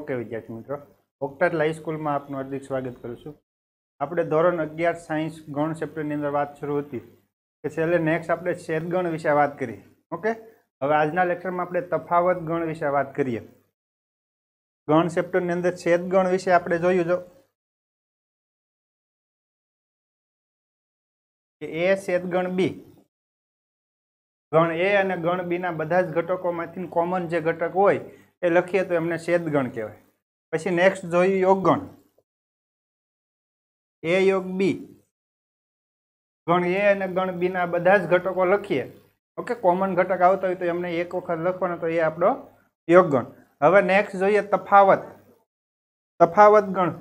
okay વિદ્યાર્થી મિત્રો ઓક્ટાટ high સ્કૂલમાં આપનું હાર્દિક સ્વાગત કરું છું આપણે ધોરણ અગિયાર સાયન્સ ગણ ચેપ્ટરની અંદર વાત શરૂ હતી કે છેલ્લે નેક્સ્ટ આપણે છેદગણ વિશે વાત કરી ઓકે હવે આજના લેક્ચરમાં આપણે તફાવત ગણ વિશે વાત કરીએ ગણ ચેપ્ટરની અંદર છેદગણ વિશે આપણે જોયું જો કે એ છેદગણ બી ગણ એ અને ગણ બીના બધા જ ઘટકોમાંથી કોમન જે ઘટક હોય એ લખીએ તો એમને છેદગણ કહેવાય પછી નેક્સ્ટ જોયું યોગગણ એ યોગ બી ગણ એ અને ગણ બીના બધા જ ઘટકો લખીએ ઓકે કોમન ઘટક આવતો હોય તો એમને એક વખત લખવાનો તો એ આપણો યોગગણ હવે નેક્સ્ટ જોઈએ તફાવત તફાવત ગણ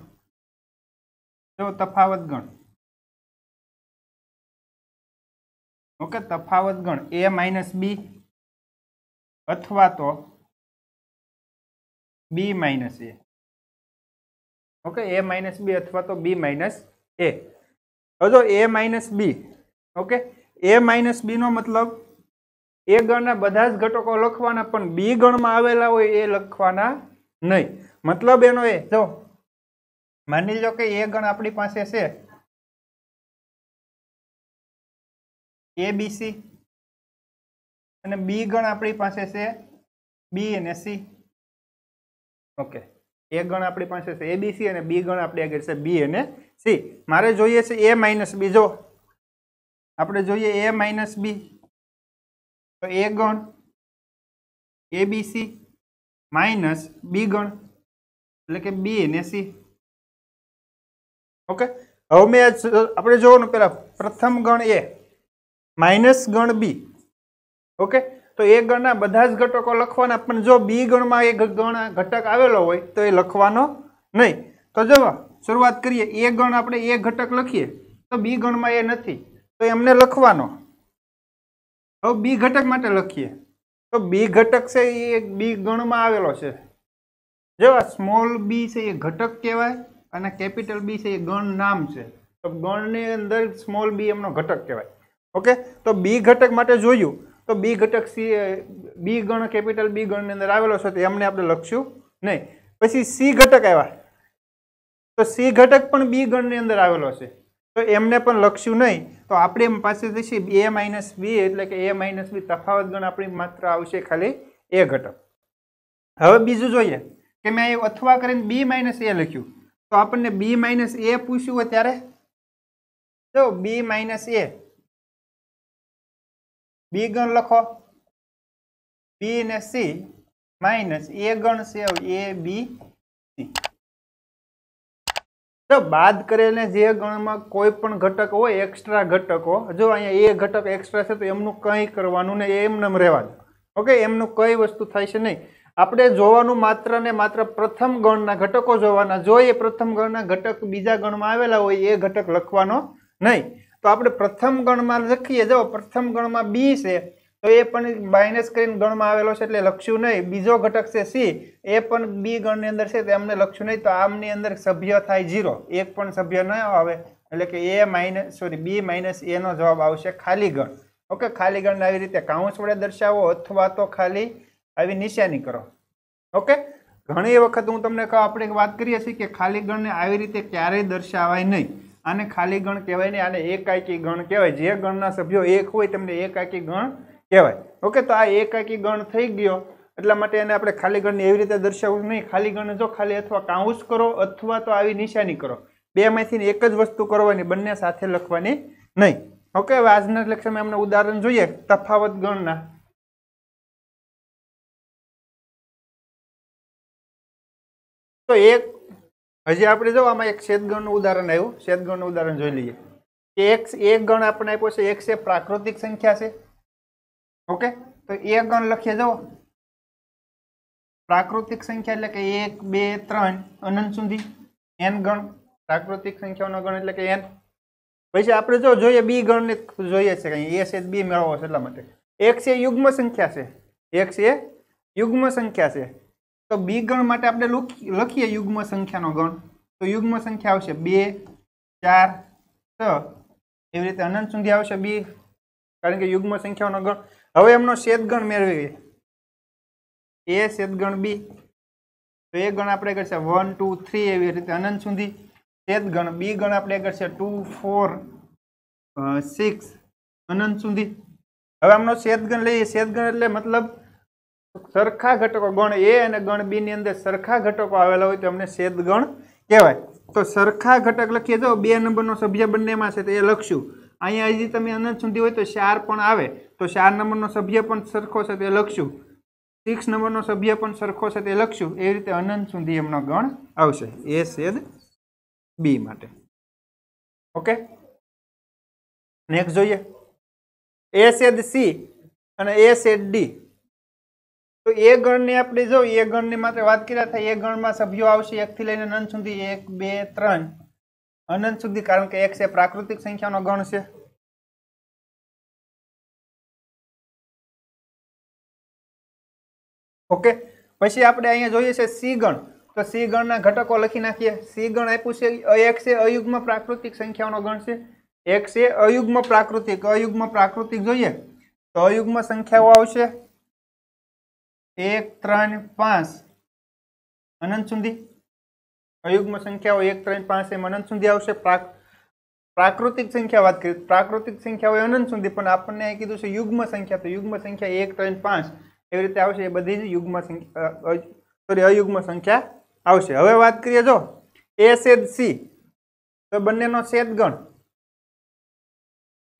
જો તફાવત ગણ ઓકે તફાવત ગણ એ માઇનસ બી અથવા તો B minus A okay A minus B અથવા તો બી માઇનસ એ હવે જો A minus B okay A minus બીનો મતલબ એ ગણના બધા જ ઘટકો લખવાના પણ બી ગણમાં આવેલા હોય એ લખવાના નહીં મતલબ એનો એ જો માની લો કે એ ગણ આપણી પાસે છે એ બી સી અને બી ગણ આપણી પાસે છે બી અને સી ઓકે એ ગણ આપણી પાસે છે એબીસી અને બી ગણ આપણી આગળ છે બી અને સી મારે જોઈએ છે એ માઇનસ બી જો આપણે જોઈએ એ માઇનસ બી તો એ ગણ એ બી સી માઇનસ બી ગણ એટલે કે બી અને સી ઓકે હવે મેં આપણે જોવાનું પહેલાં પ્રથમ ગણ એ માઇનસ ગણ બી ઓકે તો એ ગણના બધા જ ઘટકો લખવાના પણ જો બી ગણમાં એ ગણા ઘટક આવેલો હોય તો એ લખવાનો નહીં તો જવા શરૂઆત કરીએ એ ગણ આપણે એ ઘટક લખીએ તો બી ગણમાં એ નથી તો એમને લખવાનો હવે બી ઘટક માટે લખીએ તો બી ઘટક છે એ બી ગણમાં આવેલો છે જેવા સ્મોલ બી છે એ ઘટક કહેવાય અને કેપિટલ બી છે એ ગણ નામ છે તો ગણની અંદર સ્મોલ બી એમનો ઘટક કહેવાય ઓકે તો બી ઘટક માટે જોયું તો બી ઘટક સી બી ગણ કેપિટલ બી ગણની અંદર આવેલો છે તો એમને આપણે લખશું નહીં પછી સી ઘટક આવ્યા તો સી ઘટક પણ બી ગણની અંદર આવેલો છે તો એમને પણ લખશું નહીં તો આપણે એમ પાસેથી થશે એ માઇનસ બી એટલે કે એ માઇનસ બી તફાવત ગણ આપણી માત્ર આવશે ખાલી એ ઘટક હવે બીજું જોઈએ કે મેં અહીં અથવા કરીને બી માઇનસ એ લખ્યું તો આપણને બી માઇનસ એ પૂછ્યું હોય ત્યારે તો બી માઇનસ એ બી ગણ લખો બી અને સી માઇનસ એ ગણ છે એ બી સી તો બાદ કરેલને જે ગણમાં કોઈ પણ ઘટક હોય એક્સ્ટ્રા ઘટકો જો અહીંયા એ ઘટક એક્સ્ટ્રા છે તો એમનું કંઈ કરવાનું ને એમનેમ રહેવાનું ઓકે એમનું કઈ વસ્તુ થાય છે નહીં આપણે જોવાનું માત્ર ને માત્ર પ્રથમ ગણના ઘટકો જોવાના જો એ પ્રથમ ગણના ઘટક બીજા ગણમાં આવેલા હોય એ ઘટક લખવાનો નહીં તો આપણે પ્રથમ ગણમાં લખીએ જો પ્રથમ ગણમાં બી છે તો એ પણ માઇનસ કરીને ગણમાં આવેલો છે એટલે લખ્યું નહીં બીજો ઘટક છે સી એ પણ બી ગણની અંદર છે તે એમને લખ્યું નહીં તો આમની અંદર સભ્ય થાય ઝીરો એક પણ સભ્ય ન આવે એટલે કે A minus sorry B minus એનો જવાબ આવશે ખાલી ગણ ઓકે ખાલી ગણને આવી રીતે કાઉન્સ વડે દર્શાવો અથવા તો ખાલી આવી નિશાની કરો ઓકે ઘણી વખત હું તમને કહું આપણે વાત કરીએ છીએ કે ખાલી ગણને આવી રીતે ક્યારેય દર્શાવાય નહીં આને ખાલી ગણ કહેવાય ને આને એકાકી ગણ કહેવાય જે ગણના સભ્યો એક હોય તેમને એકાકી ગણ કહેવાય ઓકે તો આ એકાકી ગણ થઈ ગયો એટલા માટે એને આપણે ખાલી ગણને એવી રીતે દર્શાવવું નહીં ખાલી ગણ જો ખાલી અથવા કાઉસ કરો અથવા તો આવી નિશાની કરો બેમાંથી એક જ વસ્તુ કરવાની બંને સાથે લખવાની નહીં ઓકે હવે આજના લેક્ચરમાં એમને ઉદાહરણ જોઈએ તફાવત ગણના તો એક હજી આપણે જો આમાં એક શેતગણનું ઉદાહરણ આવ્યું શેતગણનું ઉદાહરણ જોઈ લઈએ કે એક એક ગણ આપણને આપ્યો છે એક છે પ્રાકૃતિક સંખ્યા છે ઓકે તો એક ગણ લખીએ જાઓ પ્રાકૃતિક સંખ્યા એટલે કે એક બે ત્રણ અનંત સુધી એન ગણ પ્રાકૃતિક સંખ્યાનો ગણ એટલે કે એન પછી આપણે જો જોઈએ બી ગણને જોઈએ છે કંઈ એ છે બી મેળવો છે એટલા માટે એક છે યુગ્મ સંખ્યા છે એક છે યુગ્મ સંખ્યા છે તો બી ગણ માટે આપણે લખીએ યુગ્મ સંખ્યાનો ગણ તો યુગ્મ સંખ્યા આવશે બે ચાર છ એવી રીતે અનંત સુધી આવશે બી કારણ કે યુગ્મ સંખ્યાનો ગણ હવે એમનો શેતગણ મેળવીએ એ શેતગણ બી તો એ ગણ આપણે કરશે વન ટુ થ્રી એવી રીતે અનંત સુધી શેતગણ બી ગણ આપણે કરશે ટુ ફોર સિક્સ અનંત સુધી હવે આમનો શેતગણ લઈએ શેતગણ એટલે મતલબ સરખા ઘટકો ગણ એ અને ગણ બી ની અંદર સરખા ઘટકો આવેલા હોય તો અમને શેદ ગણ કહેવાય તો સરખા ઘટક લખીએ જો બે નંબરનો સભ્ય બંનેમાં છે તો એ લખશું અહીંયા હજી તમે અનંત સુધી હોય તો ચાર પણ આવે તો ચાર નંબરનો સભ્ય પણ સરખો છે તે લખશું સિક્સ નંબરનો સભ્ય પણ સરખો છે તે લખશું એ રીતે અનંત સુધી એમનો ગણ આવશે એ શેદ બી માટે ઓકે નેક્સ્ટ જોઈએ એ સેદ સી અને એ સેદ ડી તો એ ગણની આપણે જો એ ગણની માત્ર વાત કર્યા થાય એ ગણમાં સભ્યો આવશે એકથી લઈને અનંત સુધી એક બે ત્રણ અનંત સુધી કારણ કે એક છે પ્રાકૃતિક સંખ્યાનો ગણ છે ઓકે પછી આપણે અહીંયા જોઈએ છે સી ગણ તો સી ગણના ઘટકો લખી નાખીએ સી ગણ આપ્યું છે એક છે અયુગ્મ પ્રાકૃતિક સંખ્યાનો ગણ છે એક છે અયુગ્મ પ્રાકૃતિક અયુગ્મ પ્રાકૃતિક જોઈએ તો અયુગ્મ સંખ્યાઓ આવશે એક ત્રણ પાંચ અનંત સુધી અયુગ્મ સંખ્યાઓ એક ત્રણ પાંચ એમ અનંત સુધી આવશે પ્રાકૃતિક સંખ્યા વાત કરી પ્રાકૃતિક સંખ્યા હોય અનંત સુધી પણ આપણને કીધું છે યુગ્મ સંખ્યા તો યુગ્મ સંખ્યા એક ત્રણ પાંચ એવી રીતે આવશે એ બધી જ યુગ્મ સંખ્યા સોરી અયુગ્મ સંખ્યા આવશે હવે વાત કરીએ જો એ સેદ સી તો બંનેનો શેદગણ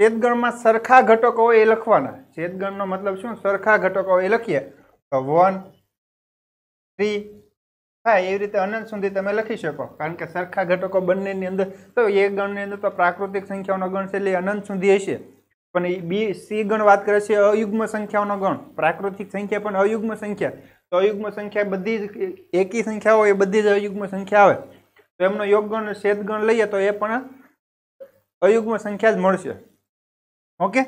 છેદગણમાં સરખા ઘટકો હોય એ લખવાના છેદગણનો મતલબ શું સરખા ઘટકો હોય એ લખીએ વન થ્રી હા એવી રીતે અનંત સુધી તમે લખી શકો કારણ કે સરખા ઘટકો બંનેની અંદર તો એ ગણની અંદર તો પ્રાકૃતિક સંખ્યાઓનો ગણ છે એટલે અનંત સુધી હશે પણ એ બી સી ગણ વાત કરે છે અયુગ્મ સંખ્યાઓનો ગણ પ્રાકૃતિક સંખ્યા પણ અયુગ્મ સંખ્યા તો અયુગ્મ સંખ્યા બધી જ એકી સંખ્યાઓ હોય એ બધી જ અયુગ્મ સંખ્યા આવે તો એમનો યોગ ગણ શેદ ગણ લઈએ તો એ પણ અયુગ્મ સંખ્યા જ મળશે ઓકે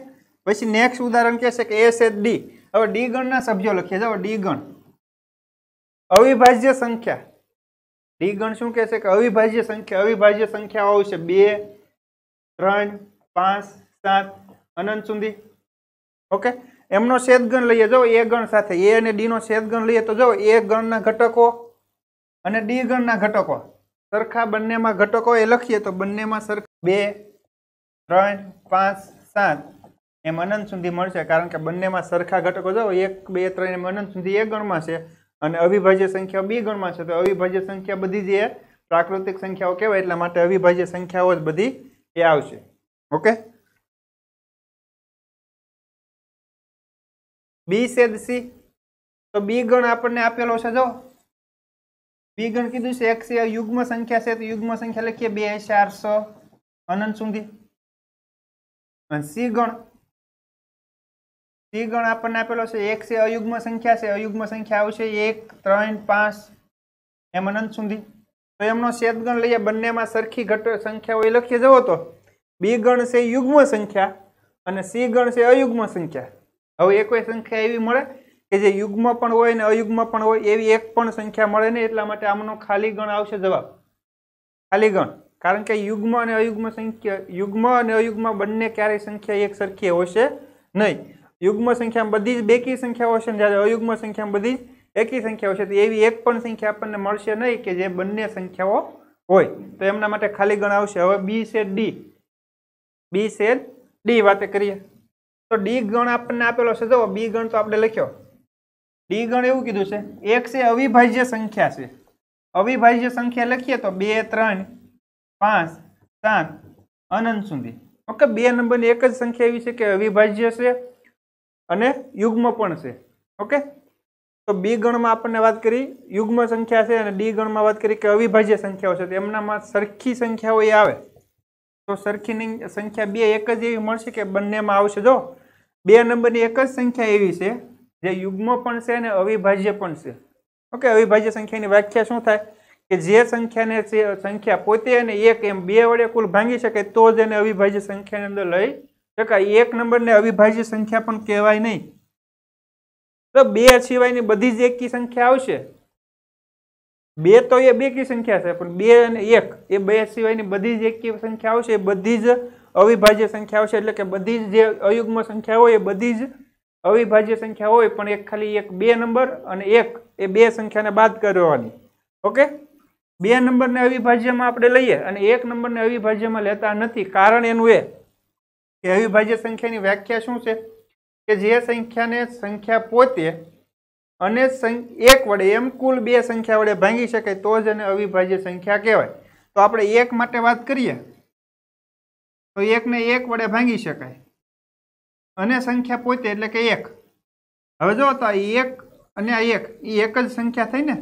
પછી નેક્સ્ટ ઉદાહરણ કહે છે કે એ શેદ ડી હવે ડી ગણના સભ્યો લખીએ છીએ હવે ડી ગણ અવિભાજ્ય સંખ્યા ડી ગણ શું કહે છે કે અવિભાજ્ય સંખ્યા અવિભાજ્ય સંખ્યાઓ આવશે બે ત્રણ પાંચ સાત અનંત સુધી ઓકે એમનો શેદગણ લઈએ જાઓ એ ગણ સાથે એ અને ડીનો શેદગણ લઈએ તો જાઓ એ ગણના ઘટકો અને ડી ગણના ઘટકો સરખા બંનેમાં ઘટકો એ લખીએ તો બંનેમાં સરખા બે ત્રણ પાંચ સાત એમ અનંત સુધી મળશે કારણ કે બંનેમાં સરખા ઘટકો જો એક બે ત્રણ એમ અનંત સુધી એ ગણમાં છે અને અવિભાજ્ય સંખ્યા બી ગણમાં છે તો અવિભાજ્ય સંખ્યા બધી જે પ્રાકૃતિક સંખ્યાઓ કહેવાય એટલા માટે અવિભાજ્ય સંખ્યાઓ જ બધી એ આવશે ઓકે બી સેદ સી તો બી ગણ આપણને આપેલો છે જો બી ગણ કીધું છે એક છે યુગ્મ સંખ્યા છે તો યુગ્મ સંખ્યા લખીએ બે ચારસો અનંત સુધી અને સી ગણ ગણ આપણને આપેલો છે એક છે અયુગ્મ સંખ્યા છે અયુગ્મ સંખ્યા આવશે એક ત્રણ પાંચ એમ અનંત સુધી તો એમનો શેદગણ લઈએ બંનેમાં સરખી ઘટ સંખ્યા હોય લખીએ જવો તો બી ગણ છે યુગ્મ સંખ્યા અને સી ગણ છે અયુગ્મ સંખ્યા હવે એક સંખ્યા એવી મળે કે જે યુગ્મ પણ હોય ને અયુગ્મ પણ હોય એવી એક પણ સંખ્યા મળે નહીં એટલા માટે આમનો ખાલી ગણ આવશે જવાબ ખાલી ગણ કારણ કે યુગ્મ અને અયુગ્મ સંખ્યા યુગ્મ અને અયુગ્મ બંને ક્યારેય સંખ્યા એક સરખી હોય છે નહીં યુગ્મ સંખ્યા બધી જ બેકી સંખ્યાઓ છે જ્યારે અયુગ્મ સંખ્યા બધી જ એકી સંખ્યાઓ છે તો એવી એક પણ સંખ્યા આપણને મળશે નહીં કે જે બંને સંખ્યાઓ હોય તો એમના માટે ખાલી ગણ આવશે હવે બી છે ડી બી સેડ ડી વાત કરીએ તો ડી ગણ આપણને આપેલો છે જો બી ગણ તો આપણે લખ્યો ડી ગણ એવું કીધું છે એક છે અવિભાજ્ય સંખ્યા છે અવિભાજ્ય સંખ્યા લખીએ તો બે ત્રણ પાંચ સાત અનંત સુધી ઓકે બે નંબરની એક જ સંખ્યા એવી છે કે અવિભાજ્ય છે અને યુગ્મ પણ છે ઓકે તો બી ગણમાં આપણને વાત કરી યુગ્મ સંખ્યા છે અને ડી ગણમાં વાત કરી કે અવિભાજ્ય સંખ્યાઓ છે તો એમનામાં સરખી સંખ્યાઓ એ આવે તો સરખીની સંખ્યા બે એક જ એવી મળશે કે બંનેમાં આવશે જો બે નંબરની એક જ સંખ્યા એવી છે જે યુગ્મ પણ છે અને અવિભાજ્ય પણ છે ઓકે અવિભાજ્ય સંખ્યાની વ્યાખ્યા શું થાય કે જે સંખ્યાને સંખ્યા પોતે અને એક એમ બે વડે કુલ ભાંગી શકે તો જ એને અવિભાજ્ય સંખ્યાની અંદર લઈ ટકા એક નંબરને અવિભાજ્ય સંખ્યા પણ કહેવાય નહીં તો બે સિવાયની બધી જ એકી સંખ્યા આવશે બે તો એ બે કી સંખ્યા છે પણ બે અને એક એ બે સિવાયની બધી જ એકી સંખ્યા આવશે એ બધી જ અવિભાજ્ય સંખ્યા આવશે એટલે કે બધી જ જે અયુગ્મ સંખ્યા હોય એ બધી જ અવિભાજ્ય સંખ્યા હોય પણ એક ખાલી એક બે નંબર અને એક એ બે સંખ્યાને બાદ કરવાની ઓકે બે નંબરને અવિભાજ્યમાં આપણે લઈએ અને એક નંબરને અવિભાજ્યમાં લેતા નથી કારણ એનું એ કે અવિભાજ્ય સંખ્યાની વ્યાખ્યા શું છે કે જે સંખ્યાને સંખ્યા પોતે અને એક વડે એમ કુલ બે સંખ્યા વડે ભાંગી શકાય તો જ એને અવિભાજ્ય સંખ્યા કહેવાય તો આપણે એક માટે વાત કરીએ તો એકને એક વડે ભાંગી શકાય અને સંખ્યા પોતે એટલે કે એક હવે જો તો એક અને આ એક એ એક જ સંખ્યા થઈ ને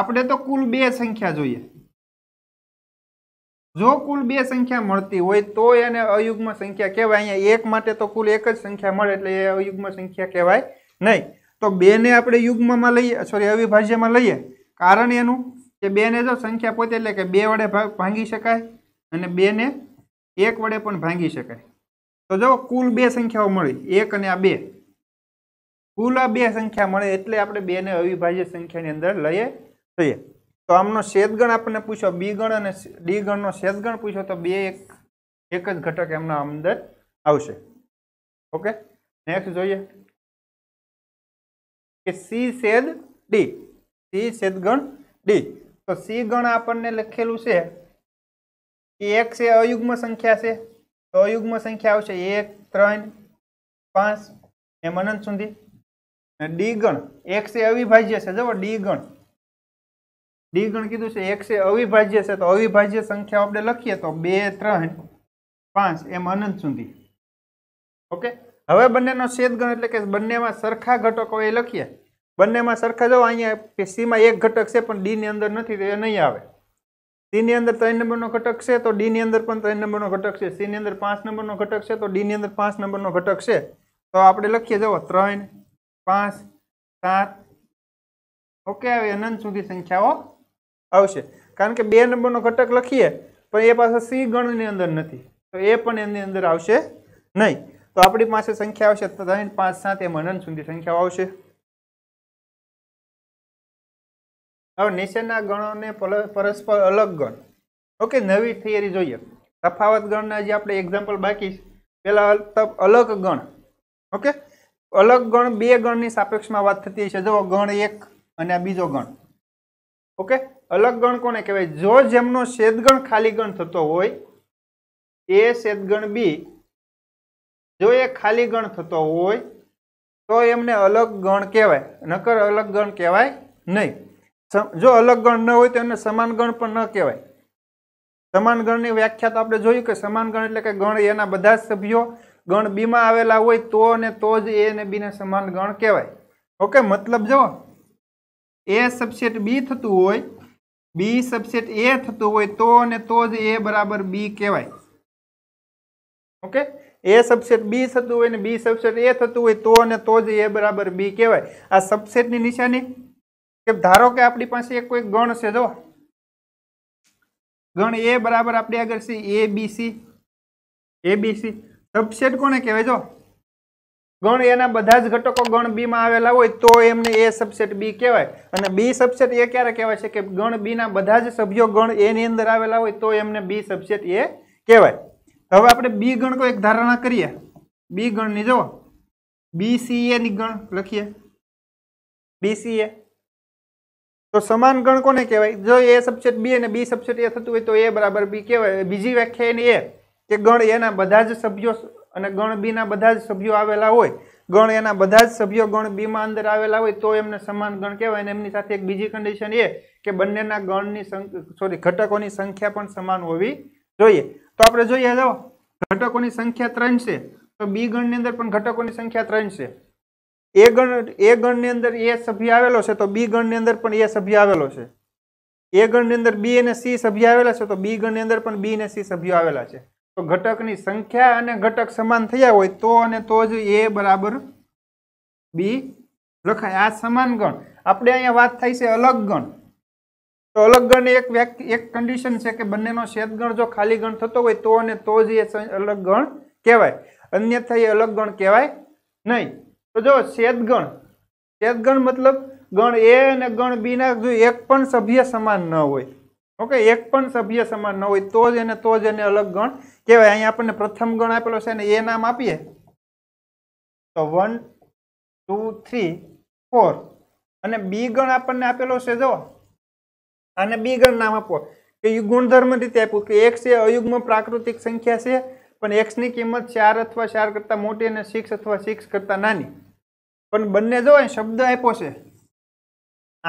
આપણે તો કુલ બે સંખ્યા જોઈએ જો કુલ બે સંખ્યા મળતી હોય તો એને અયુગ્મ સંખ્યા કહેવાય અહીંયા એક માટે તો કુલ એક જ સંખ્યા મળે એટલે એ અયુગ્મ સંખ્યા કહેવાય નહીં તો બેને આપણે યુગ્મમાં લઈએ સોરી અવિભાજ્યમાં લઈએ કારણ એનું કે બેને જો સંખ્યા પોતે એટલે કે બે વડે ભાંગી શકાય અને બેને એક વડે પણ ભાંગી શકાય તો જો કુલ બે સંખ્યાઓ મળી એક અને આ બે કુલ આ બે સંખ્યા મળે એટલે આપણે બેને અવિભાજ્ય સંખ્યાની અંદર લઈએ જોઈએ તો આમનો શેદગણ આપણને પૂછો બી ગણ અને ડી ગણનો શેદગણ પૂછો તો બે એક એક જ ઘટક એમના અંદર આવશે ઓકે નેક્સ્ટ જોઈએ કે સી શેદ ડી સી શેદગણ ડી તો સી ગણ આપણને લખેલું છે કે એક છે અયુગ્મ સંખ્યા છે તો અયુગ્મ સંખ્યા આવશે એક ત્રણ પાંચ એમ અનંત સુધી ડી ગણ એક છે અવિભાજ્ય છે જવો ડી ગણ ડી ગણ કીધું છે એક્સ એ અવિભાજ્ય છે તો અવિભાજ્ય સંખ્યાઓ આપણે લખીએ તો બે ત્રણ પાંચ એમ અનંત સુધી ઓકે હવે બંનેનો છેદ ગણ એટલે કે બંનેમાં સરખા ઘટકો એ લખીએ બંનેમાં સરખા જો અહીંયા સીમાં એક ઘટક છે પણ ડીની અંદર નથી તો એ નહીં આવે સીની અંદર ત્રણ નંબરનો ઘટક છે તો ડીની અંદર પણ ત્રણ નંબરનો ઘટક છે સીની અંદર પાંચ નંબરનો ઘટક છે તો ડીની અંદર પાંચ નંબરનો ઘટક છે તો આપણે લખીએ જુઓ ત્રણ પાંચ સાત ઓકે આવી અનંત સુધી સંખ્યાઓ આવશે કારણ કે બે નંબરનો ઘટક લખીએ પણ એ પાસે સી ગણની અંદર નથી તો એ પણ એની અંદર આવશે નહીં તો આપણી પાસે સંખ્યા આવશે ત્રણ પાંચ સાત એમ અનંત સુધી સંખ્યા આવશે હવે નીચેના ગણોને પરસ્પર અલગ ગણ ઓકે નવી થિયરી જોઈએ તફાવત ગણના જે આપણે એક્ઝામ્પલ બાકી પહેલાં અલગ ગણ ઓકે અલગ ગણ બે ગણની સાપેક્ષમાં વાત થતી હશે જો ગણ એક અને આ બીજો ગણ ઓકે અલગ ગણ કોને કહેવાય જો જેમનો શેદગણ ખાલી ગણ થતો હોય એ શેદગણ બી જો એ ખાલી ગણ થતો હોય તો એમને અલગ ગણ કહેવાય નકર અલગ ગણ કહેવાય નહીં જો અલગ ગણ ન હોય તો એમને સમાન ગણ પણ ન કહેવાય સમાન ગણની વ્યાખ્યા તો આપણે જોયું કે સમાન ગણ એટલે કે ગણ એના બધા સભ્યો ગણ બીમાં આવેલા હોય તો અને તો જ એ અને બીને સમાન ગણ કહેવાય ઓકે મતલબ જો એ સબસેટ બી થતું હોય બી સબસેટ એ થતું હોય તો અને તો જ એ બરાબર બી કહેવાય ઓકે એ સબસેટ બી થતું હોય ને બી સબસેટ એ થતું હોય તો અને તો જ એ બરાબર બી કહેવાય આ સબસેટની નિશાની કે ધારો કે આપણી પાસે એક કોઈ ગણ છે જો ગણ એ બરાબર આપણે આગળ છે A B C A B C subset કોને કહેવાય જો ગણ એના બધા જ ઘટકો ગણ બીમાં આવેલા હોય તો એમને એ સબસેટ બી કહેવાય અને બી સબસેટ એ ક્યારે કહેવાય છે કે ગણ બીના બધા જ સભ્યો ગણ એની અંદર આવેલા હોય તો એમને બી સબસેટ એ કહેવાય હવે આપણે બી ગણકો એક ધારણા કરીએ બી ગણની જો બી સી એની ગણ લખીએ બી સી એ તો સમાન ગણ કોને કહેવાય જો એ સબસેટ બી અને બી સબસેટ એ થતું હોય તો એ બરાબર બી કહેવાય બીજી વ્યાખ્યા એની એ કે ગણ એના બધા જ સભ્યો અને ગણ બીના બધા જ સભ્યો આવેલા હોય ગણ એના બધા જ સભ્યો ગણ બીમાં અંદર આવેલા હોય તો એમને સમાન ગણ કહેવાય અને એમની સાથે એક બીજી કન્ડિશન એ કે બંનેના ગણની સોરી ઘટકોની સંખ્યા પણ સમાન હોવી જોઈએ તો આપણે જોઈએ જાઓ ઘટકોની સંખ્યા ત્રણ છે તો બી ગણની અંદર પણ ઘટકોની સંખ્યા ત્રણ છે એ ગણ એ ગણની અંદર એ સભ્ય આવેલો છે તો બી ગણની અંદર પણ એ સભ્ય આવેલો છે એ ગણની અંદર બી અને સી સભ્ય આવેલા છે તો બી ગણની અંદર પણ બી અને સી સભ્યો આવેલા છે તો ઘટકની સંખ્યા અને ઘટક સમાન થયા હોય તો અને તો જ એ બરાબર બી લખાય આ સમાન ગણ આપણે અહીંયા વાત થાય છે અલગ ગણ તો અલગ ગણ એક વ્યક્તિ એક કન્ડિશન છે કે બંનેનો ગણ જો ખાલી ગણ થતો હોય તો અને તો જ એ અલગ ગણ કહેવાય અન્યથા એ અલગ ગણ કહેવાય નહીં તો જો ગણ ગણ મતલબ ગણ એ અને ગણ બીના જો એક પણ સભ્ય સમાન ન હોય ઓકે એક પણ સભ્ય સમાન ન હોય તો જ એને તો જ એને અલગ ગણ કહેવાય અહીંયા આપણને પ્રથમ ગણ આપેલો છે અને એ નામ આપીએ તો વન ટુ થ્રી ફોર અને બી ગણ આપણને આપેલો છે જો આને બી ગણ નામ આપો કે ગુણધર્મ રીતે આપ્યું કે એક્સ છે અયુગ્મ પ્રાકૃતિક સંખ્યા છે પણ એક્સની કિંમત ચાર અથવા ચાર કરતાં મોટી અને સિક્સ અથવા સિક્સ કરતા નાની પણ બંને જો શબ્દ આપ્યો છે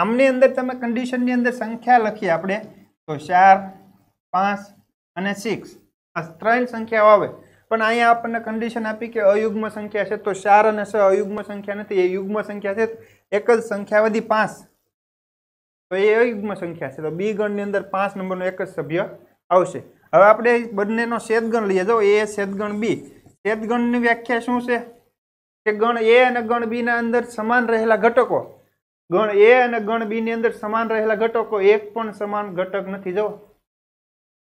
આમની અંદર તમે કન્ડિશનની અંદર સંખ્યા લખીએ આપણે તો ચાર પાંચ અને સિક્સ આ ત્રણ સંખ્યાઓ આવે પણ અહીંયા આપણને કન્ડિશન આપી કે અયુગ્મ સંખ્યા છે તો ચાર અને છ અયુગ્મ સંખ્યા નથી એ યુગ્મ સંખ્યા છે એક જ સંખ્યા વધી પાંચ તો એ અયુગ્મ સંખ્યા છે તો બી ગણની અંદર પાંચ નંબરનો એક જ સભ્ય આવશે હવે આપણે બંનેનો શેદગણ લઈએ જો એ શેદગણ બી શેદગણની વ્યાખ્યા શું છે કે ગણ એ અને ગણ બીના અંદર સમાન રહેલા ઘટકો ગણ એ અને ગણ બી ની અંદર સમાન રહેલા ઘટકો એક પણ સમાન ઘટક નથી જો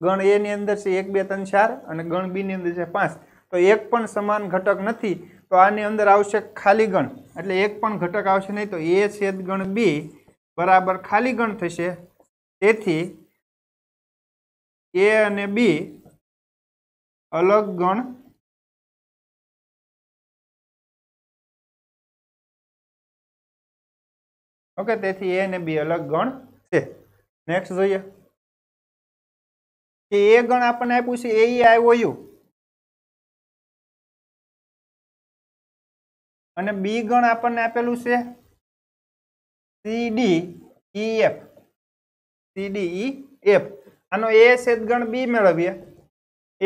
ગણ એ ની અંદર છે એક બે ત્રણ ચાર અને ગણ બી ની અંદર છે પાંચ તો એક પણ સમાન ઘટક નથી તો આની અંદર આવશે ખાલી ગણ એટલે એક પણ ઘટક આવશે નહીં તો એ છેદ ગણ બી બરાબર ખાલી ગણ થશે તેથી એ અને બી અલગ ગણ ઓકે તેથી એ અને બી અલગ ગણ છે નેક્સ્ટ જોઈએ કે એ ગણ આપણને આપ્યું છે એ આવ્યો યુ અને બી ગણ આપણને આપેલું છે C D E F C D E F આનો એ ગણ બી મેળવીએ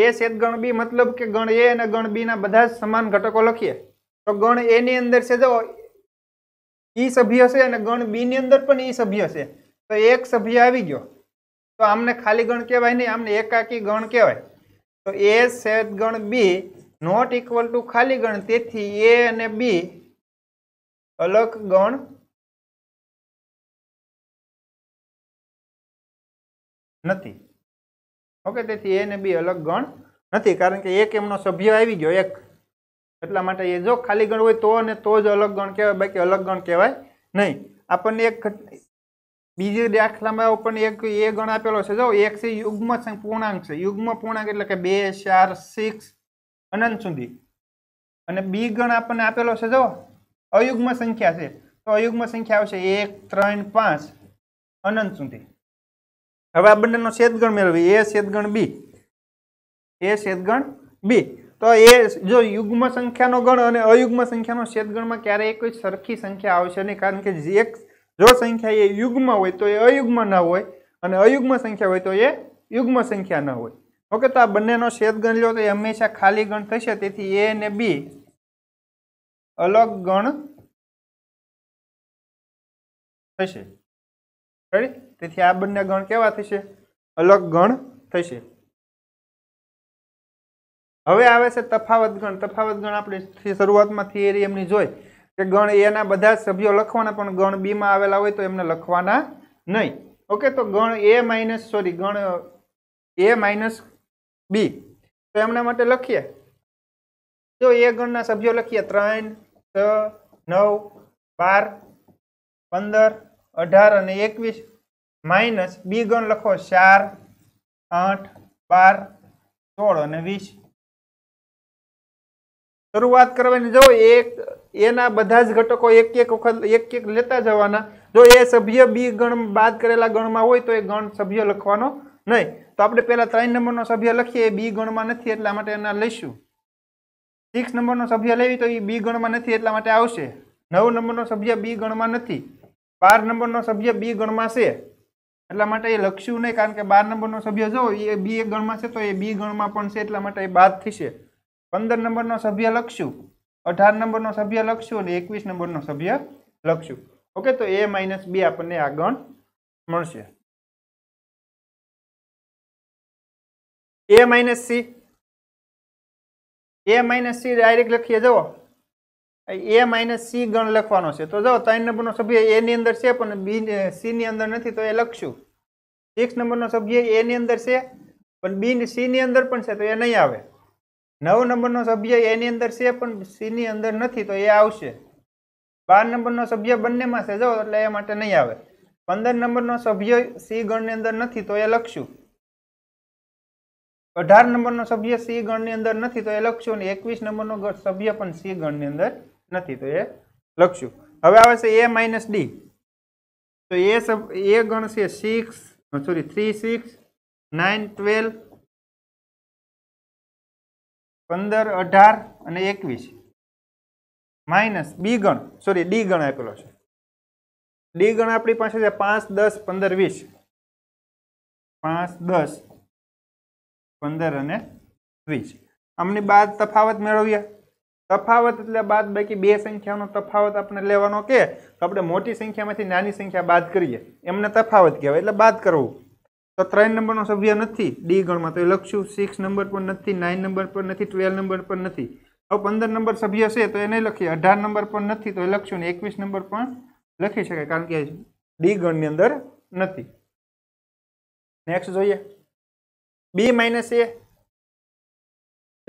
એ ગણ બી મતલબ કે ગણ એ અને ગણ બી ના બધા જ સમાન ઘટકો લખીએ તો ગણ એની અંદર છે જો ઈ સભ્ય છે અને ગણ બી ની અંદર પણ ઈ સભ્ય છે તો એક સભ્ય આવી ગયો તો આમને ખાલી ગણ કહેવાય નહીં આમને એકાકી ગણ કહેવાય તો એ સેદ ગણ બી નોટ ઇક્વલ ટુ ખાલી ગણ તેથી એ અને બી અલગ ગણ નથી ઓકે તેથી એ ને બી અલગ ગણ નથી કારણ કે એક એમનો સભ્ય આવી ગયો એક એટલા માટે એ જો ખાલી ગણ હોય તો અને તો જ અલગ ગણ કહેવાય બાકી અલગ ગણ કહેવાય નહીં આપણને એક બીજી દાખલામાં પણ એક એ ગણ આપેલો છે જો એક છે યુગ્મ પૂર્ણાંક છે યુગ્મ પૂર્ણાંક એટલે કે બે ચાર સિક્સ અનંત સુધી અને બી ગણ આપણને આપેલો છે જો અયુગ્મ સંખ્યા છે તો અયુગ્મ સંખ્યા આવશે એક ત્રણ પાંચ અનંત સુધી હવે આ બંનેનો શેદગણ મેળવીએ એ શેદગણ બી એ શેદગણ બી તો એ જો યુગ્મ સંખ્યાનો ગણ અને અયુગ્મ સંખ્યાનો શેદગણમાં ક્યારેય કોઈ સરખી સંખ્યા આવશે નહીં કારણ કે એક જો સંખ્યા એ યુગ્મ હોય તો એ અયુગ્મ ન હોય અને અયુગ્મ સંખ્યા હોય તો એ યુગ્મ સંખ્યા ન હોય ઓકે તો આ બંનેનો શેદગણ લો તો એ હંમેશા ખાલી ગણ થશે તેથી એ અને બી અલગ ગણ થશે રેડી તેથી આ બંને ગણ કેવા થશે અલગ ગણ થશે હવે આવે છે તફાવત ગણ તફાવત ગણ આપણે શરૂઆતમાં થિયરી એમની જોઈ કે ગણ એના બધા સભ્યો લખવાના પણ ગણ બીમાં આવેલા હોય તો એમને લખવાના નહીં ઓકે તો ગણ એ માઇનસ સોરી ગણ એ માઇનસ બી તો એમના માટે લખીએ જો એ ગણના સભ્યો લખીએ ત્રણ છ નવ બાર પંદર અઢાર અને એકવીસ માઇનસ બી ગણ લખો ચાર આઠ બાર સોળ અને વીસ શરૂઆત કરવાની જો એક એના બધા જ ઘટકો એક એક વખત એક એક લેતા જવાના જો એ સભ્ય બી ગણ બાદ કરેલા ગણમાં હોય તો એ ગણ સભ્ય લખવાનો નહીં તો આપણે પહેલાં ત્રણ નંબરનો સભ્ય લખીએ એ બી ગણમાં નથી એટલા માટે એના લઈશું સિક્સ નંબરનો સભ્ય લેવી તો એ બી ગણમાં નથી એટલા માટે આવશે નવ નંબરનો સભ્ય બી ગણમાં નથી બાર નંબરનો સભ્ય બી ગણમાં છે એટલા માટે એ લખશું નહીં કારણ કે બાર નંબરનો સભ્ય જો એ બી ગણમાં છે તો એ બી ગણમાં પણ છે એટલા માટે એ બાદ થશે પંદર નંબરનો સભ્ય લખશું અઢાર નંબરનો સભ્ય લખશું અને એકવીસ નંબરનો સભ્ય લખશું ઓકે તો એ માઇનસ બી આપણને આગળ મળશે A minus C A minus C direct લખીએ જવો એ માઇનસ સી ગણ લખવાનો છે તો જો ત્રણ નંબરનો સભ્ય એની અંદર છે પણ બી સીની અંદર નથી તો એ લખશું સિક્સ નંબરનો સભ્ય એની અંદર છે પણ બી સીની અંદર પણ છે તો એ નહીં આવે નવ નંબરનો સભ્ય એની અંદર છે પણ સીની અંદર નથી તો એ આવશે બાર નંબરનો સભ્ય બંનેમાં છે જો એટલે એ માટે નહીં આવે પંદર નંબરનો સભ્ય સી ગણની અંદર નથી તો એ લખશું અઢાર નંબરનો સભ્ય સી ગણની અંદર નથી તો એ લખશું અને એકવીસ નંબરનો સભ્ય પણ સી ગણની અંદર નથી તો એ લખશું હવે આવે છે એ માઇનસ ડી તો એ એ ગણ છે six sorry three six nine twelve પંદર અઢાર અને એકવીસ માઇનસ બી ગણ સોરી ડી ગણ આપેલો છે ડી ગણ આપણી પાસે છે પાંચ દસ પંદર વીસ પાંચ દસ પંદર અને વીસ આમની બાદ તફાવત મેળવીએ તફાવત એટલે બાદ બાકી બે સંખ્યાનો તફાવત આપણે લેવાનો કે તો આપણે મોટી સંખ્યામાંથી નાની સંખ્યા બાદ કરીએ એમને તફાવત કહેવાય એટલે બાદ કરવું તો ત્રણ નંબરનો સભ્ય નથી ડી ગણમાં તો એ લખશું સિક્સ નંબર પર નથી નાઇન નંબર પર નથી ટ્વેલ્વ નંબર પર નથી હવે પંદર નંબર સભ્ય છે તો એ નહીં લખીએ અઢાર નંબર પર નથી તો એ લખશું ને એકવીસ નંબર પણ લખી શકાય કારણ કે ડી ગણની અંદર નથી નેક્સ્ટ જોઈએ બી માઇનસ એ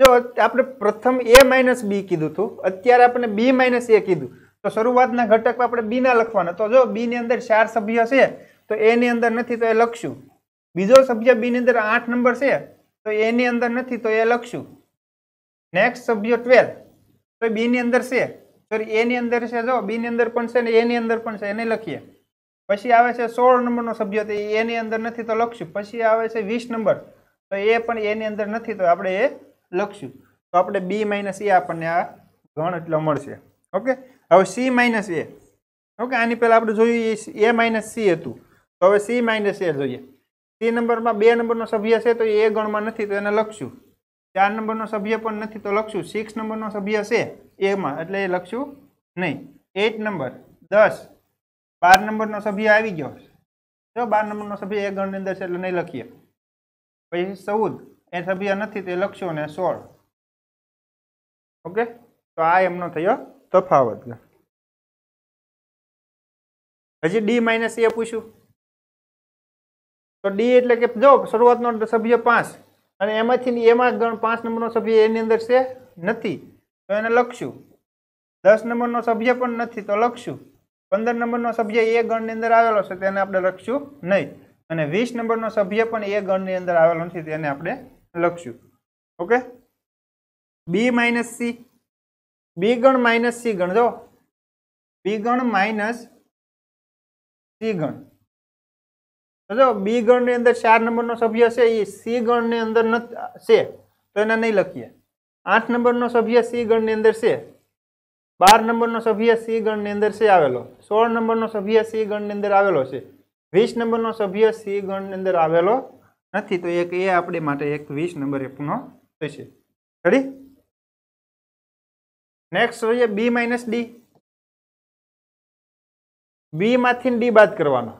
જો આપણે પ્રથમ એ માઇનસ બી કીધું હતું અત્યારે આપણે બી માઇનસ એ કીધું તો શરૂઆતના ઘટકમાં આપણે બી ના લખવાના તો જો બી ની અંદર ચાર સભ્ય છે તો એની અંદર નથી તો એ લખશું બીજો સભ્ય બીની અંદર આઠ નંબર છે તો એની અંદર નથી તો એ લખશું નેક્સ્ટ સભ્ય ટ્વેલ્વ તો બીની અંદર છે સોરી એની અંદર છે જો બીની અંદર પણ છે ને એની અંદર પણ છે એને લખીએ પછી આવે છે સોળ નંબરનો સભ્ય તો એની અંદર નથી તો લખશું પછી આવે છે વીસ નંબર તો એ પણ એની અંદર નથી તો આપણે એ લખશું તો આપણે બી માઇનસ એ આપણને આ ગણ એટલો મળશે ઓકે હવે સી માઇનસ એ ઓકે આની પહેલાં આપણે જોયું એ માઇનસ સી હતું તો હવે સી માઇનસ એ જોઈએ તે નંબરમાં બે નંબરનો સભ્ય છે તો એ ગણમાં નથી તો એને લખશું ચાર નંબરનો સભ્ય પણ નથી તો લખશું સિક્સ નંબરનો સભ્ય છે એમાં એટલે એ લખશું નહીં એટ નંબર દસ બાર નંબરનો સભ્ય આવી ગયો જો બાર નંબરનો સભ્ય એ ગણની અંદર છે એટલે નહીં લખીએ પછી ચૌદ એ સભ્ય નથી તો એ લખશું ને સોળ ઓકે તો આ એમનો થયો તફાવત હજી ડી માઇનસ એ પૂછ્યું તો ડી એટલે કે જો શરૂઆતનો સભ્ય પાંચ અને એમાંથી એમાં ગણ પાંચ નંબરનો સભ્ય એની અંદર છે નથી તો એને લખશું દસ નંબરનો સભ્ય પણ નથી તો લખશું પંદર નંબરનો સભ્ય એ ગણની અંદર આવેલો છે તેને આપણે લખશું નહીં અને વીસ નંબરનો સભ્ય પણ એ ગણની અંદર આવેલો નથી તેને આપણે લખશું okay B minus C B ગણ માઇનસ સી ગણ જો બી ગણ માઇનસ સી ગણ જો બી ગણની અંદર ચાર નંબરનો સભ્ય છે એ સી ગણની અંદર છે તો એને નહીં લખીએ આઠ નંબરનો સભ્ય સી ગણની અંદર છે બાર નંબરનો સભ્ય સી ગણની અંદર છે આવેલો સોળ નંબરનો સભ્ય સી ગણની અંદર આવેલો છે વીસ નંબરનો સભ્ય સી ગણની અંદર આવેલો નથી તો એક એ આપણે માટે એક વીસ નંબર એપનો થશે રેડી નેક્સ્ટ જોઈએ બી માઇનસ ડી બીમાંથી ડી બાદ કરવાનો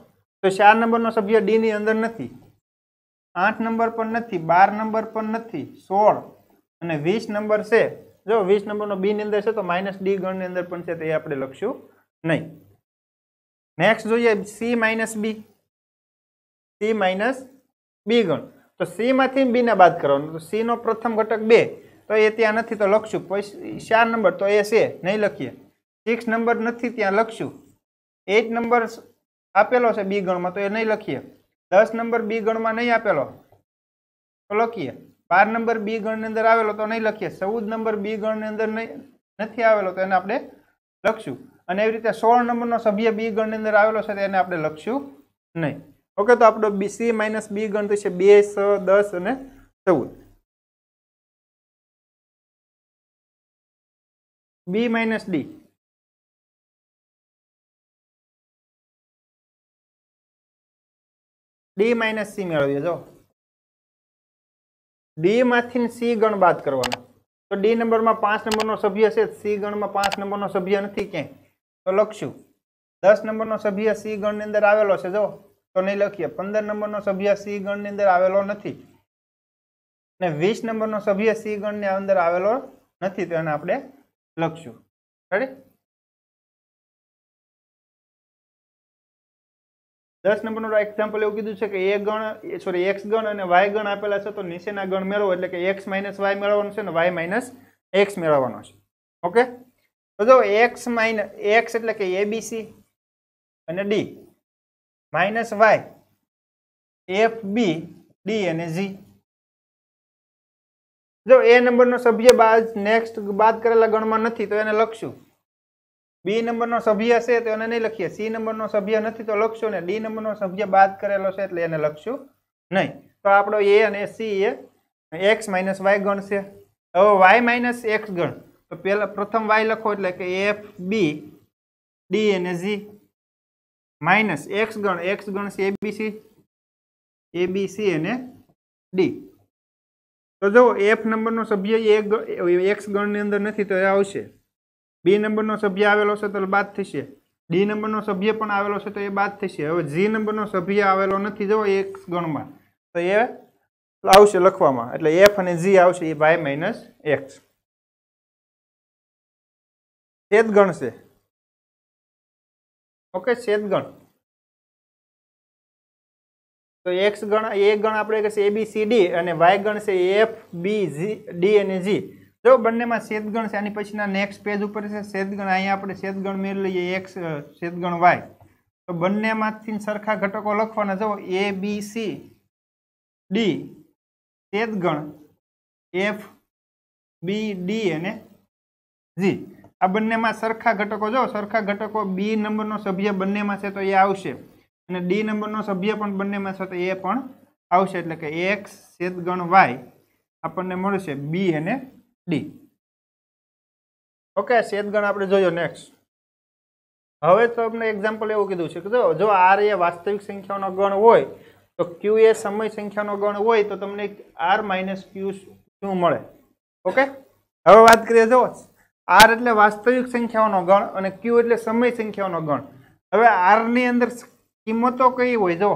તો ચાર નંબરનો સભ્ય ડીની અંદર નથી આઠ નંબર પણ નથી બાર નંબર પણ નથી સોળ અને વીસ નંબર છે જો વીસ નંબરનો બીની અંદર છે તો માઇનસ ડી ગણની અંદર પણ છે તે આપણે લખશું નહીં નેક્સ્ટ જોઈએ C minus B C minus B ગણ તો સીમાંથી બીને બાદ કરવાનો તો સીનો પ્રથમ ઘટક બે તો એ ત્યાં નથી તો લખશું પછી ચાર નંબર તો એ છે નહીં લખીએ સિક્સ નંબર નથી ત્યાં લખશું એટ નંબર આપેલો છે બી ગણમાં તો એ નહીં લખીએ દસ નંબર બી ગણમાં નહીં આપેલો તો લખીએ બાર નંબર બી ગણની અંદર આવેલો તો નહીં લખીએ ચૌદ નંબર બી ગણની અંદર નહીં નથી આવેલો તો એને આપણે લખશું અને એવી રીતે સોળ નંબરનો સભ્ય બી ગણની અંદર આવેલો છે એને આપણે લખશું નહીં ઓકે તો આપણો બી સી માઇનસ બી ગણ તો છે બે સ દસ અને ચૌદ B minus D D minus C મેળવીએ જો ડી માંથી સી ગણ બાદ કરવાનો તો ડી નંબરમાં પાંચ નંબરનો સભ્ય છે સી ગણમાં પાંચ નંબરનો સભ્ય નથી ક્યાંય તો લખશું દસ નંબરનો સભ્ય સી ગણની અંદર આવેલો છે જો તો નહીં લખીએ પંદર નંબરનો સભ્ય સી ગણની અંદર આવેલો નથી અને વીસ નંબરનો સભ્ય સી ગણની અંદર આવેલો નથી તો એને આપણે લખશું રેડી દસ નંબરનું એક્ઝામ્પલ એવું કીધું છે કે એ ગણ સોરી એક્સ ગણ અને વાય ગણ આપેલા છે તો નીચેના ગણ મેળવો એટલે કે એક્સ માઇનસ વાય મેળવવાનું છે અને વાય માઇનસ એક્સ મેળવવાનો છે ઓકે તો જો એક્સ માઇન એક્સ એટલે કે એબીસી અને D minus Y F B D અને ઝી જો એ નંબરનો સભ્ય બાદ નેક્સ્ટ બાદ કરેલા ગણમાં નથી તો એને લખશું બી નંબરનો સભ્ય છે તો એને નહીં લખીએ સી નંબરનો સભ્ય નથી તો લખશું ને ડી નંબરનો સભ્ય બાદ કરેલો છે એટલે એને લખશું નહીં તો આપણો એ અને C A X minus Y ગણ છે હવે વાય માઇનસ એક્સ ગણ તો પહેલાં પ્રથમ વાય લખો એટલે કે એફ બી ડી અને ઝી માઇનસ એક્સ ગણ એક્સ ગણ છે એબીસી એબીસી અને ડી તો જુઓ એફ નંબરનો સભ્ય એ એક્સ ગણની અંદર નથી તો એ આવશે બી નંબરનો સભ્ય આવેલો છે તો બાદ થશે ડી નંબરનો સભ્ય પણ આવેલો છે તો એ બાદ થશે હવે જી નંબરનો સભ્ય આવેલો નથી જો એક ગણમાં તો એ આવશે લખવામાં એટલે એફ અને જી આવશે એ વાય માઇનસ એક્સ છેદ ગણશે ઓકે છેદ ગણ તો એક્સ ગણ એ ગણ આપણે કહેશે એ બી સી ડી અને વાય ગણ છે એફ બી જી ડી અને જી જો બંનેમાં શેદગણ છે આની પછીના નેક્સ્ટ પેજ ઉપર છે શેદગણ અહીંયા આપણે શેતગણ મેળવી લઈએ એક્સ શેતગણ વાય તો બંનેમાંથી સરખા ઘટકો લખવાના જો એ બી સી ડી શેતગણ એફ બી ડી અને જી આ બંનેમાં સરખા ઘટકો જો સરખા ઘટકો બી નંબરનો સભ્ય બંનેમાં છે તો એ આવશે અને ડી નંબરનો સભ્ય પણ બંનેમાં છે તો એ પણ આવશે એટલે કે એક્સ શેતગણ વાય આપણને મળશે બી અને ડી ઓકે શેતગણ આપણે જોયો નેક્સ્ટ હવે તમને એક્ઝામ્પલ એવું કીધું છે કે જો જો આર એ વાસ્તવિક સંખ્યાનો ગણ હોય તો ક્યુ એ સમય સંખ્યાનો ગણ હોય તો તમને આર માઇનસ ક્યુ શું મળે ઓકે હવે વાત કરીએ જો આર એટલે વાસ્તવિક સંખ્યાઓનો ગણ અને ક્યુ એટલે સમય સંખ્યાઓનો ગણ હવે આરની અંદર કિંમતો કઈ હોય જો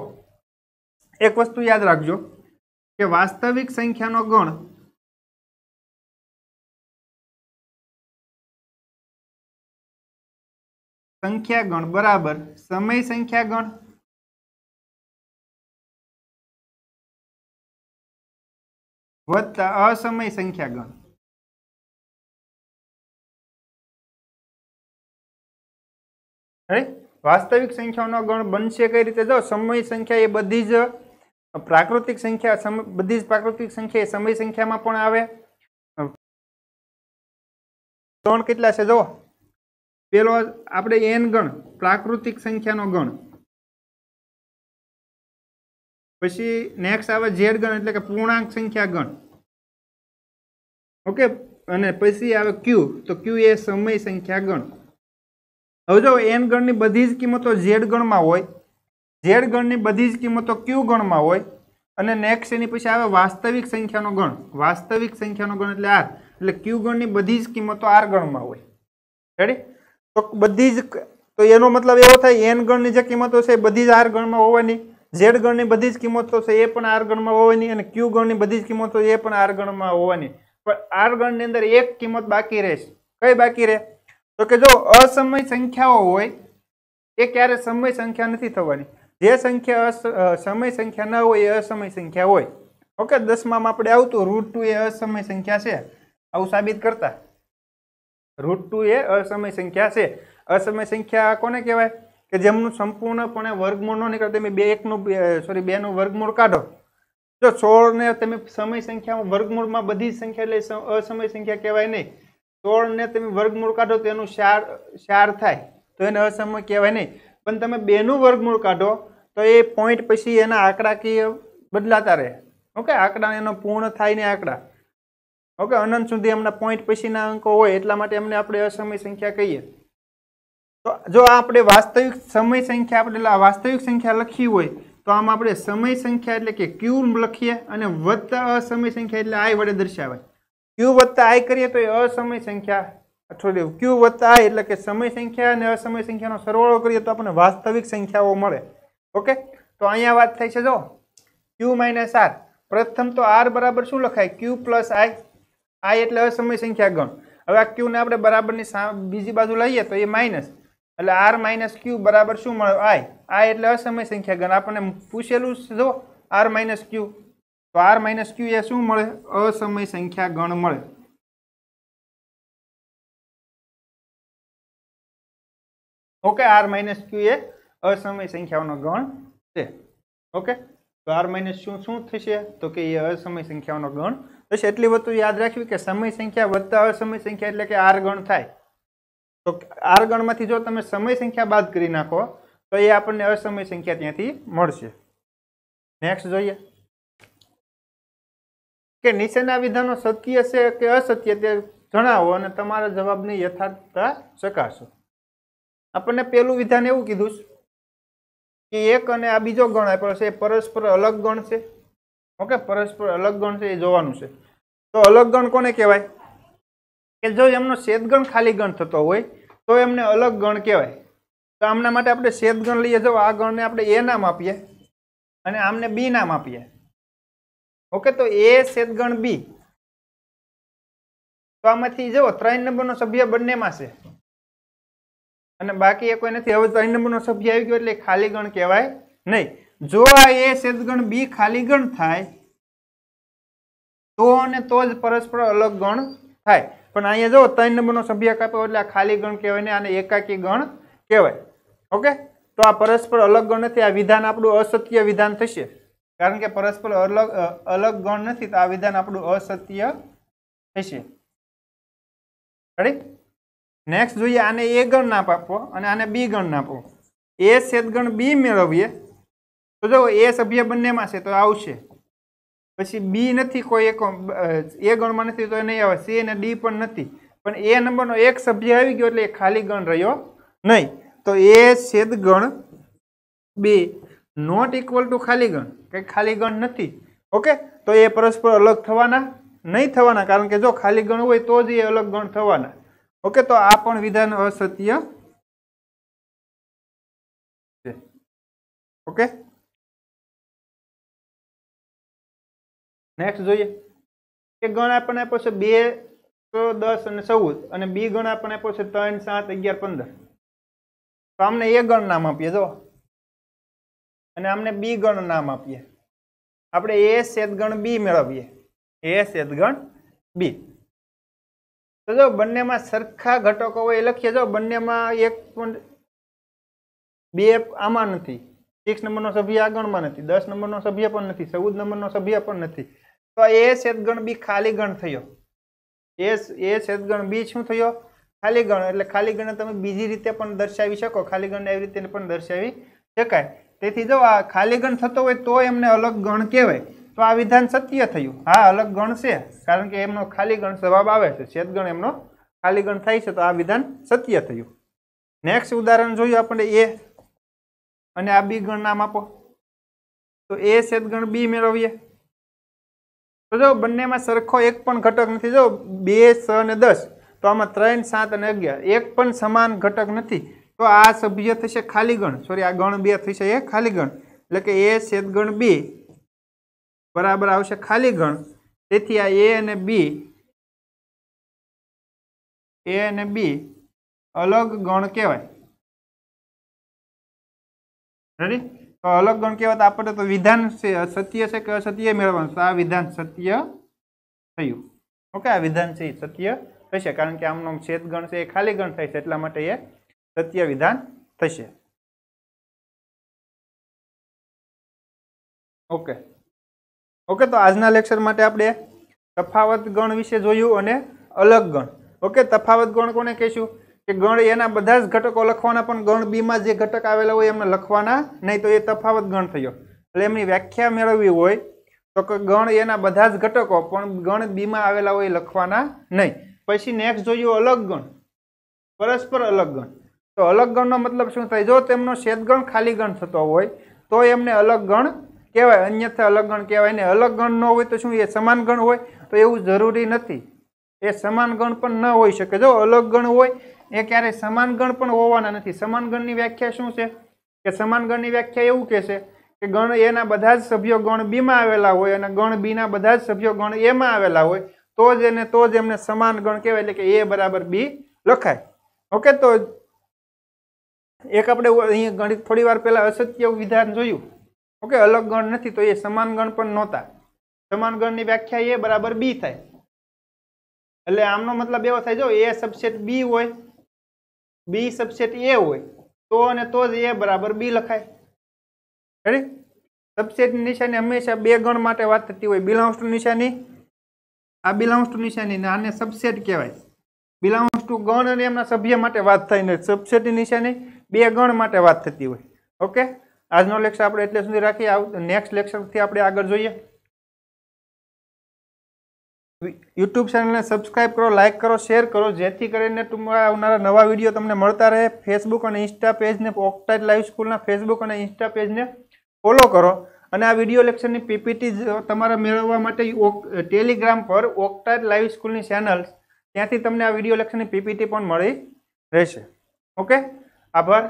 એક વસ્તુ યાદ રાખજો કે વાસ્તવિક સંખ્યાનો ગણ સંખ્યાગણ બરાબર સમય સંખ્યા ગણ વધતા અસમય સંખ્યા સંખ્યાગણ વાસ્તવિક સંખ્યાઓનો ગણ બનશે કઈ રીતે જો સમય સંખ્યા એ બધી જ પ્રાકૃતિક સંખ્યા બધી જ પ્રાકૃતિક સંખ્યા એ સમય સંખ્યામાં પણ આવે ત્રણ કેટલા છે જો પેલો આપણે એન ગણ પ્રાકૃતિક સંખ્યાનો ગણ પછી નેક્સ્ટ આવે ઝેડ ગણ એટલે કે પૂર્ણાંક સંખ્યા ગણ ઓકે અને પછી આવે ક્યુ તો ક્યુ એ સમય સંખ્યા ગણ હવે જો એન ગણની બધી જ કિંમતો ઝેડ ગણમાં હોય ઝેડ ગણની બધી જ કિંમતો ક્યુ ગણમાં હોય અને નેક્સ્ટ એની પછી આવે વાસ્તવિક સંખ્યાનો ગણ વાસ્તવિક સંખ્યાનો ગણ એટલે આર એટલે ક્યુ ગણની બધી જ કિંમતો આર ગણમાં હોય રેડી તો બધી જ તો એનો મતલબ એવો થાય એન ગણની જે કિંમતો છે એ બધી જ આર ગણમાં હોવાની ઝેડ ગણની બધી જ કિંમતો છે એ પણ આર ગણમાં હોવાની અને ક્યુ ગણની બધી જ કિંમતો એ પણ આર ગણમાં હોવાની પણ આર ગણની અંદર એક કિંમત બાકી રહેશે કઈ બાકી રહે તો કે જો અસમય સંખ્યાઓ હોય એ ક્યારે સમય સંખ્યા નથી થવાની જે સંખ્યા સમય સંખ્યા ન હોય એ અસમય સંખ્યા હોય ઓકે દસમામાં આપણે આવતું રૂટ ટુ એ અસમય સંખ્યા છે આવું સાબિત કરતા રૂટ ટુ એ અસમય સંખ્યા છે અસમય સંખ્યા કોને કહેવાય કે જેમનું સંપૂર્ણપણે વર્ગમૂળ ન નીકળે તમે બે એકનું સોરી બેનું વર્ગમૂળ કાઢો જો સોળને તમે સમય સંખ્યામાં વર્ગમૂળમાં બધી સંખ્યા એટલે અસમય સંખ્યા કહેવાય નહીં સોળને તમે વર્ગમૂળ કાઢો તો એનું શાર ચાર થાય તો એને અસમય કહેવાય નહીં પણ તમે બેનું વર્ગમૂળ કાઢો તો એ પોઈન્ટ પછી એના આંકડા આંકડાકીય બદલાતા રહે ઓકે આંકડા એનો પૂર્ણ થાય ને આંકડા ઓકે અનંત સુધી એમના પોઈન્ટ પછીના અંકો હોય એટલા માટે એમને આપણે અસમય સંખ્યા કહીએ તો જો આપણે વાસ્તવિક સમય સંખ્યા આપણે વાસ્તવિક સંખ્યા લખી હોય તો આમ આપણે સમય સંખ્યા એટલે કે ક્યુ લખીએ અને વધતા અસમય સંખ્યા એટલે આઈ વડે દર્શાવાય ક્યુ વત્તા આઈ કરીએ તો એ અસમય સંખ્યા સોરી ક્યુ વત્તા આઈ એટલે કે સમય સંખ્યા અને અસમય સંખ્યાનો સરવાળો કરીએ તો આપણને વાસ્તવિક સંખ્યાઓ મળે ઓકે તો અહીંયા વાત થઈ છે જો ક્યુ માઇનસ આર પ્રથમ તો આર બરાબર શું લખાય ક્યુ પ્લસ આઈ આઈ એટલે હવે સમય સંખ્યા ગણ હવે આ ક્યુને આપણે બરાબરની બીજી બાજુ લઈએ તો એ માઇનસ એટલે આર માઇનસ ક્યુ બરાબર શું મળે આય આ એટલે અસમય સંખ્યા ગણ આપણને પૂછેલું જો આર માઇનસ ક્યુ તો આર માઇનસ ક્યુ એ શું મળે અસમય સંખ્યા ગણ મળે ઓકે આર માઇનસ ક્યુ એ અસમય સંખ્યાઓનો ગણ છે ઓકે તો આર માઇનસ શું શું થશે તો કે એ અસમય સંખ્યાઓનો ગણ બસ એટલી વસ્તુ યાદ રાખવી કે સમય સંખ્યા વધતા હોય સમય સંખ્યા એટલે કે આર ગણ થાય તો આર ગણમાંથી જો તમે સમય સંખ્યા બાદ કરી નાખો તો એ આપણને અસમય સંખ્યા ત્યાંથી મળશે નેક્સ્ટ જોઈએ કે નીચેના વિધાનો સત્ય છે કે અસત્ય તે જણાવો અને તમારા જવાબની યથાર્થતા ચકાસો આપણને પહેલું વિધાન એવું કીધું કે એક અને આ બીજો ગણ આપ્યો છે એ પરસ્પર અલગ ગણ છે ઓકે પરસ્પર અલગ ગણ છે એ જોવાનું છે તો અલગ ગણ કોને કહેવાય કે જો એમનો શેતગણ ખાલી ગણ થતો હોય તો એમને અલગ ગણ કહેવાય તો આમના માટે આપણે શેતગણ લઈએ જો આ ગણને આપણે એ નામ આપીએ અને આમને બી નામ આપીએ ઓકે તો એ શેતગણ બી તો આમાંથી જો ત્રણ નંબરનો સભ્ય બંનેમાં છે અને બાકી એ કોઈ નથી હવે ત્રણ નંબરનો સભ્ય આવી ગયો એટલે ખાલી ગણ કહેવાય નહીં જો આ એ સેદગણ બી ખાલી ગણ થાય તો અને તો જ પરસ્પર અલગ ગણ થાય પણ અહીંયા જો ત્રણ નંબરનો સભ્ય કાપ્યો એટલે આ ખાલી ગણ કહેવાય ને આને એકાકી ગણ કહેવાય ઓકે તો આ પરસ્પર અલગ ગણ નથી આ વિધાન આપણું અસત્ય વિધાન થશે કારણ કે પરસ્પર અલગ અલગ ગણ નથી તો આ વિધાન આપણું અસત્ય થશે રેડી નેક્સ્ટ જોઈએ આને એ ગણ નાપ આપવો અને આને બી ગણ આપો એ સેદગણ બી મેળવીએ તો જો એ સભ્ય બંનેમાં છે તો આવશે પછી બી નથી કોઈ એક એ ગણમાં નથી તો એ નહીં આવે સી અને ડી પણ નથી પણ એ નંબરનો એક સભ્ય આવી ગયો એટલે એ ખાલી ગણ રહ્યો નહીં તો એ છેદ ગણ બે નોટ ઇક્વલ ટુ ખાલી ગણ કંઈ ખાલી ગણ નથી ઓકે તો એ પરસ્પર અલગ થવાના નહીં થવાના કારણ કે જો ખાલી ગણ હોય તો જ એ અલગ ગણ થવાના ઓકે તો આ પણ વિધાન અસત્ય ઓકે નેક્સ્ટ જોઈએ કે ગણ આપણને આપ્યો છે બે દસ અને ચૌદ અને બી ગણ આપણને આપ્યો છે ત્રણ સાત અગિયાર પંદર તો અમને એ ગણ નામ આપીએ જો અને અમને બી ગણ નામ આપીએ આપણે એ સેદગણ બી મેળવીએ એ સેદગણ બી તો જો બંનેમાં સરખા ઘટકો હોય એ લખીએ જો બંનેમાં એક પણ બે આમાં નથી સિક્સ નંબરનો સભ્ય આ ગણમાં નથી દસ નંબરનો સભ્ય પણ નથી ચૌદ નંબરનો સભ્ય પણ નથી તો એ છેદગણ બી ખાલી ગણ થયો એ એ છેદગણ બી શું થયો ખાલી ગણ એટલે ખાલી ગણ તમે બીજી રીતે પણ દર્શાવી શકો ખાલી ગણને એવી રીતે પણ દર્શાવી શકાય તેથી જો આ ખાલી ગણ થતો હોય તો એમને અલગ ગણ કહેવાય તો આ વિધાન સત્ય થયું હા અલગ ગણ છે કારણ કે એમનો ખાલી ગણ જવાબ આવે છે છેદગણ એમનો ખાલી ગણ થાય છે તો આ વિધાન સત્ય થયું નેક્સ્ટ ઉદાહરણ જોયું આપણે એ અને આ બી ગણ નામ આપો તો એ છેદગણ બી મેળવીએ તો જો બંનેમાં સરખો એક પણ ઘટક નથી જો બે છ અને દસ તો આમાં ત્રણ સાત અને અગિયાર એક પણ સમાન ઘટક નથી તો આ સભ્ય થશે ખાલી ગણ સોરી આ ગણ બે થશે એ ખાલી ગણ એટલે કે એ શેતગણ બી બરાબર આવશે ખાલી ગણ તેથી આ એ અને બી એ અને બી અલગ ગણ કહેવાય રેડી તો અલગ ગણ કહેવાતા આપણે તો વિધાન સત્ય છે કે અસત્ય મેળવવાનું આ વિધાન સત્ય થયું ઓકે આ વિધાન છે સત્ય થશે કારણ કે આમનો છેદ ગણ છે એ ખાલી ગણ થાય છે એટલા માટે એ સત્ય વિધાન થશે ઓકે ઓકે તો આજના લેક્ચર માટે આપણે તફાવત ગણ વિશે જોયું અને અલગ ગણ ઓકે તફાવત ગણ કોને કહેશું કે ગણ એના બધા જ ઘટકો લખવાના પણ ગણ બીમાં જે ઘટક આવેલા હોય એમને લખવાના નહીં તો એ તફાવત ગણ થયો એટલે એમની વ્યાખ્યા મેળવવી હોય તો કે ગણ એના બધા જ ઘટકો પણ ગણ બીમાં આવેલા હોય લખવાના નહીં પછી નેક્સ્ટ જોયું અલગ ગણ પરસ્પર અલગ ગણ તો અલગ ગણનો મતલબ શું થાય જો તેમનો શેતગણ ખાલી ગણ થતો હોય તો એમને અલગ ગણ કહેવાય અન્યથા અલગ ગણ કહેવાય ને અલગ ગણ ન હોય તો શું એ સમાન ગણ હોય તો એવું જરૂરી નથી એ સમાન ગણ પણ ન હોઈ શકે જો અલગ ગણ હોય એ ક્યારેય સમાન ગણ પણ હોવાના નથી સમાન ગણની વ્યાખ્યા શું છે કે સમાન ગણની વ્યાખ્યા એવું કહે છે કે ગણ એના બધા જ સભ્યો ગણ બીમાં આવેલા હોય અને ગણ બીના બધા જ સભ્યો ગણ એમાં આવેલા હોય તો જ એને તો જ એમને સમાન ગણ કહેવાય એટલે કે એ બરાબર બી લખાય ઓકે તો એક આપણે અહીંયા ગણિત થોડી વાર પહેલાં અસત્ય વિધાન જોયું ઓકે અલગ ગણ નથી તો એ સમાન ગણ પણ નહોતા સમાન ગણની વ્યાખ્યા એ બરાબર બી થાય એટલે આમનો મતલબ એવો થાય જો એ સબસેટ બી હોય બી સબસેટ એ હોય તો અને તો જ એ બરાબર બી લખાય રેડી સબસેટની નિશાની હંમેશા બે ગણ માટે વાત થતી હોય બિલોંગ્સ ટુ નિશાની આ બિલોંગ્સ ટુ નિશાની ને આને સબસેટ કહેવાય બિલોંગ્સ ટુ ગણ અને એમના સભ્ય માટે વાત થાય ને સબસેટની નિશાની બે ગણ માટે વાત થતી હોય ઓકે આજનો લેક્ચર આપણે એટલે સુધી રાખીએ આવું નેક્સ્ટ લેક્ચરથી આપણે આગળ જોઈએ યુટ્યુબ ચેનલને સબસ્ક્રાઈબ કરો લાઇક કરો શેર કરો જેથી કરીને ટૂંકમાં આવનારા નવા વિડીયો તમને મળતા રહે ફેસબુક અને ઇન્સ્ટા પેજને ઓક્ટાઇટ લાઈવ સ્કૂલના ફેસબુક અને ઇન્સ્ટા પેજને ફોલો કરો અને આ વિડીયો લેક્ચરની પીપીટી તમારે મેળવવા માટે ટેલિગ્રામ પર ઓક્ટાઇટ લાઈવ સ્કૂલની ચેનલ ત્યાંથી તમને આ વિડીયો લેક્ચરની પીપીટી પણ મળી રહેશે ઓકે આભાર